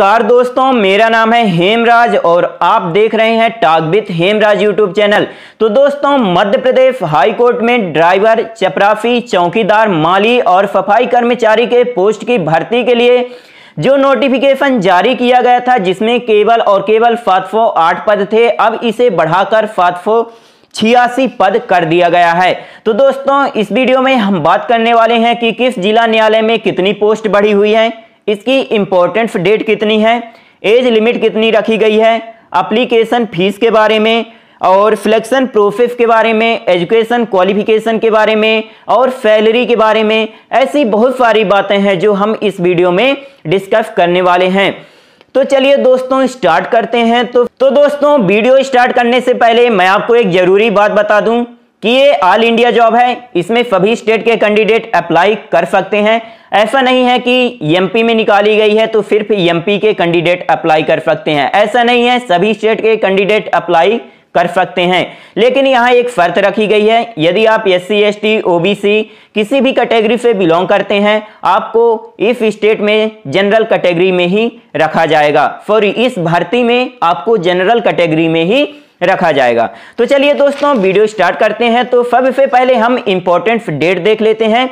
नमस्कार दोस्तों मेरा नाम है हेमराज और आप देख रहे हैं टागबित हेमराज यूट्यूब चैनल तो दोस्तों मध्य प्रदेश हाईकोर्ट में ड्राइवर चपराफी चौकीदार माली और सफाई कर्मचारी के पोस्ट की भर्ती के लिए जो नोटिफिकेशन जारी किया गया था जिसमें केवल और केवल फातफो आठ पद थे अब इसे बढ़ाकर फातफो छियासी पद कर दिया गया है तो दोस्तों इस वीडियो में हम बात करने वाले हैं कि किस जिला न्यायालय में कितनी पोस्ट बढ़ी हुई है इसकी इम्पोर्टेंस डेट कितनी है एज लिमिट कितनी रखी गई है अप्लीकेशन फीस के बारे में और सिलेक्शन प्रोसेस के बारे में एजुकेशन क्वालिफिकेशन के बारे में और सैलरी के बारे में ऐसी बहुत सारी बातें हैं जो हम इस वीडियो में डिस्कस करने वाले हैं तो चलिए दोस्तों स्टार्ट करते हैं तो तो दोस्तों वीडियो स्टार्ट करने से पहले मैं आपको एक ज़रूरी बात बता दूं कि ये ऑल इंडिया जॉब है इसमें सभी स्टेट के कैंडिडेट अप्लाई कर सकते हैं ऐसा नहीं है कि एमपी में निकाली गई है तो सिर्फ एमपी के कैंडिडेट अप्लाई कर सकते हैं ऐसा नहीं है सभी स्टेट के कैंडिडेट अप्लाई कर सकते हैं लेकिन यहाँ एक शर्त रखी गई है यदि आप S C S T O B C किसी भी कैटेगरी से बिलोंग करते हैं आपको इस स्टेट में जनरल कैटेगरी में ही रखा जाएगा सॉरी इस भर्ती में आपको जनरल कैटेगरी में ही रखा जाएगा तो चलिए दोस्तों वीडियो स्टार्ट करते हैं तो सबसे पहले हम इम्पोर्टेंट डेट देख लेते हैं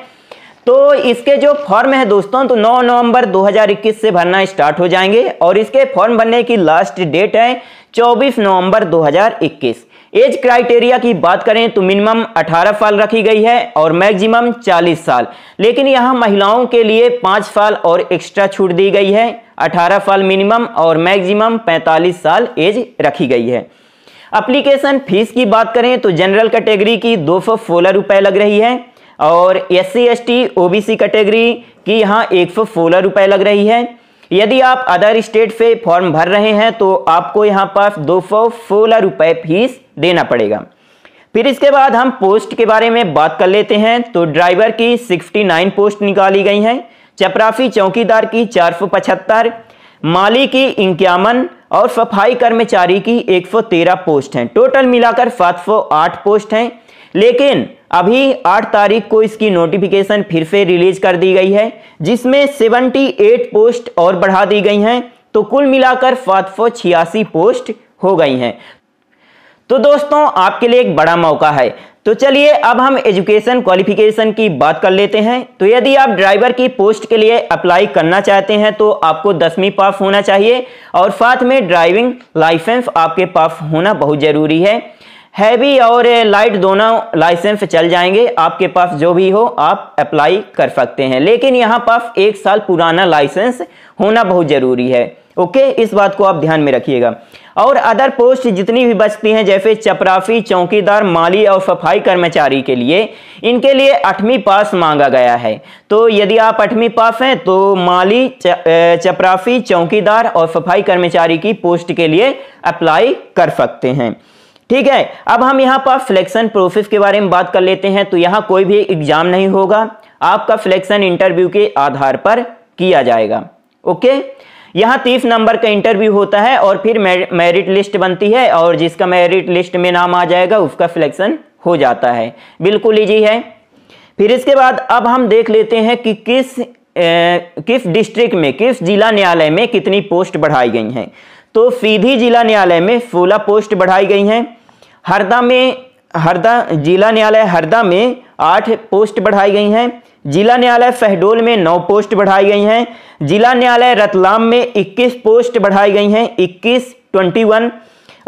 तो इसके जो फॉर्म है दोस्तों तो 9 नवंबर 2021 से भरना स्टार्ट हो जाएंगे और इसके फॉर्म भरने की लास्ट डेट है 24 नवंबर 2021 एज क्राइटेरिया की बात करें तो मिनिमम 18 साल रखी गई है और मैक्सिमम 40 साल लेकिन यहां महिलाओं के लिए 5 साल और एक्स्ट्रा छूट दी गई है 18 साल मिनिमम और मैक्सिमम 45 साल एज रखी गई है अप्लीकेशन फीस की बात करें तो जनरल कैटेगरी की दो सौ सोलह रुपए लग रही है और S C S T O B C category की यहाँ एक सौ सोलह रुपए लग रही है यदि आप अदर स्टेट से फॉर्म भर रहे हैं तो आपको यहाँ पर दो सौ सोलह रुपये फीस देना पड़ेगा फिर इसके बाद हम पोस्ट के बारे में बात कर लेते हैं तो ड्राइवर की सिक्सटी नाइन पोस्ट निकाली गई हैं चपरासी चौकीदार की चार सौ पचहत्तर माली की इक्यावन और सफाई कर्मचारी की 113 पोस्ट हैं टोटल मिलाकर 708 पोस्ट हैं लेकिन अभी 8 तारीख को इसकी नोटिफिकेशन फिर से रिलीज कर दी गई है जिसमें 78 पोस्ट और बढ़ा दी गई हैं तो कुल मिलाकर सात पोस्ट हो गई हैं तो दोस्तों आपके लिए एक बड़ा मौका है तो चलिए अब हम एजुकेशन क्वालिफिकेशन की बात कर लेते हैं तो यदि आप ड्राइवर की पोस्ट के लिए अप्लाई करना चाहते हैं तो आपको दसवीं पास होना चाहिए और साथ में ड्राइविंग लाइसेंस आपके पास होना बहुत ज़रूरी है हैवी और लाइट दोनों लाइसेंस चल जाएंगे आपके पास जो भी हो आप अप्लाई कर सकते हैं लेकिन यहाँ पास एक साल पुराना लाइसेंस होना बहुत ज़रूरी है ओके इस बात को आप ध्यान में रखिएगा और अदर पोस्ट जितनी भी बचती हैं जैसे चपरासी चौकीदार माली और सफाई कर्मचारी के लिए इनके लिए आठवीं पास मांगा गया है तो यदि आप आठवीं पास हैं तो माली चपरासी चौकीदार और सफाई कर्मचारी की पोस्ट के लिए अप्लाई कर सकते हैं ठीक है अब हम यहाँ पर फ्लेक्शन प्रोसेस के बारे में बात कर लेते हैं तो यहाँ कोई भी एग्जाम नहीं होगा आपका फ्लेक्शन इंटरव्यू के आधार पर किया जाएगा ओके यहाँ तीस नंबर का इंटरव्यू होता है और फिर मेरिट लिस्ट बनती है और जिसका मेरिट लिस्ट में नाम आ जाएगा उसका सिलेक्शन हो जाता है बिल्कुल ईजी है फिर इसके बाद अब हम देख लेते हैं कि किस ए, किस डिस्ट्रिक्ट में किस जिला न्यायालय में कितनी पोस्ट बढ़ाई गई हैं तो सीधी जिला न्यायालय में सोलह पोस्ट बढ़ाई गई हैं हरदा में हरदा जिला न्यायालय हरदा में आठ पोस्ट बढ़ाई गई हैं जिला न्यायालय शहडोल में नौ पोस्ट बढ़ाई गई हैं जिला न्यायालय रतलाम में इक्कीस पोस्ट बढ़ाई गई हैं ट्वेंटी वन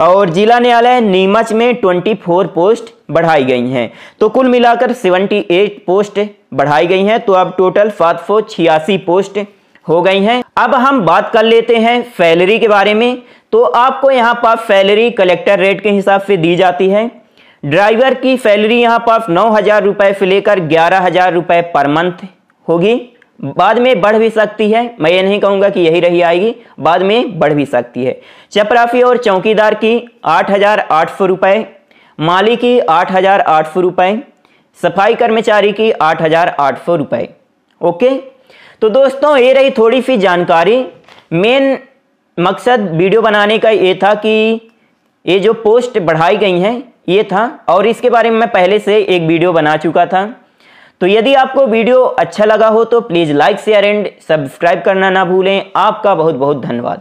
और जिला न्यायालय नीमच में 24 पोस्ट बढ़ाई गई हैं तो कुल मिलाकर 78 पोस्ट बढ़ाई गई हैं तो अब टोटल सात पोस्ट हो गई हैं अब हम बात कर लेते हैं सैलरी के बारे में तो आपको यहाँ पर सैलरी कलेक्टर रेट के हिसाब से दी जाती है ड्राइवर की सैलरी यहाँ पर नौ हज़ार रुपये से लेकर ग्यारह हज़ार रुपये पर मंथ होगी बाद में बढ़ भी सकती है मैं ये नहीं कहूँगा कि यही रही आएगी बाद में बढ़ भी सकती है चपराफी और चौकीदार की आठ हज़ार आठ सौ रुपये माली की आठ हज़ार आठ सौ रुपये सफाई कर्मचारी की आठ हज़ार आठ सौ रुपये ओके तो दोस्तों ये रही थोड़ी सी जानकारी मेन मकसद वीडियो बनाने का ये था कि ये जो पोस्ट बढ़ाई गई हैं ये था और इसके बारे में मैं पहले से एक वीडियो बना चुका था तो यदि आपको वीडियो अच्छा लगा हो तो please like share and subscribe करना ना भूलें आपका बहुत बहुत धन्यवाद